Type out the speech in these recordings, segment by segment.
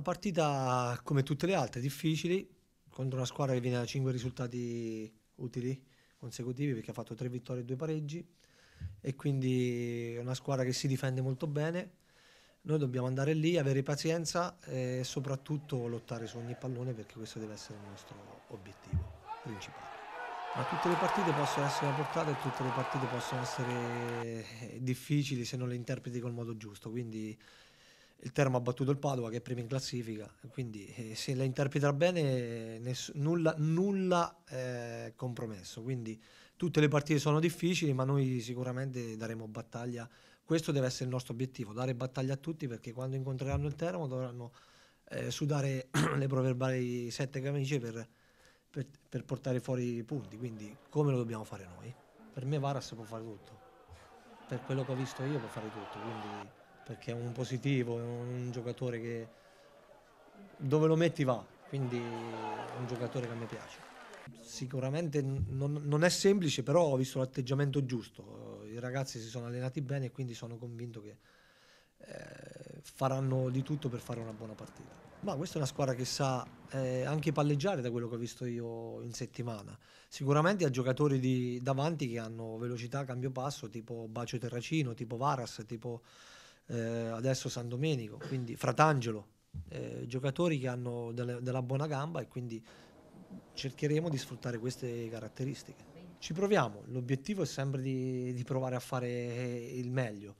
Una partita come tutte le altre, difficili, contro una squadra che viene da 5 risultati utili consecutivi perché ha fatto 3 vittorie e 2 pareggi e quindi è una squadra che si difende molto bene. Noi dobbiamo andare lì, avere pazienza e soprattutto lottare su ogni pallone perché questo deve essere il nostro obiettivo principale. Ma tutte le partite possono essere portate e tutte le partite possono essere difficili se non le interpreti col modo giusto, quindi il Teramo ha battuto il Padova che è prima in classifica, quindi eh, se la interpreta bene ness- nulla, nulla eh, compromesso, quindi tutte le partite sono difficili ma noi sicuramente daremo battaglia, questo deve essere il nostro obiettivo, dare battaglia a tutti perché quando incontreranno il Teramo dovranno eh, sudare le proverbiali sette camicie per, per, per portare fuori i punti, quindi come lo dobbiamo fare noi? Per me Varas può fare tutto, per quello che ho visto io può fare tutto, quindi perché è un positivo, è un giocatore che dove lo metti va, quindi è un giocatore che a me piace. Sicuramente non, non è semplice, però ho visto l'atteggiamento giusto, i ragazzi si sono allenati bene e quindi sono convinto che eh, faranno di tutto per fare una buona partita. Ma questa è una squadra che sa eh, anche palleggiare da quello che ho visto io in settimana. Sicuramente ha giocatori di, davanti che hanno velocità, cambio passo, tipo Bacio Terracino, tipo Varas, tipo eh, adesso San Domenico, quindi Fratangelo, eh, giocatori che hanno delle, della buona gamba e quindi cercheremo di sfruttare queste caratteristiche. Ci proviamo, l'obiettivo è sempre di, di provare a fare eh, il meglio.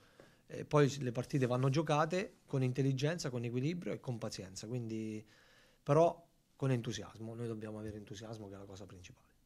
E poi le partite vanno giocate con intelligenza, con equilibrio e con pazienza, quindi, però con entusiasmo, noi dobbiamo avere entusiasmo che è la cosa principale.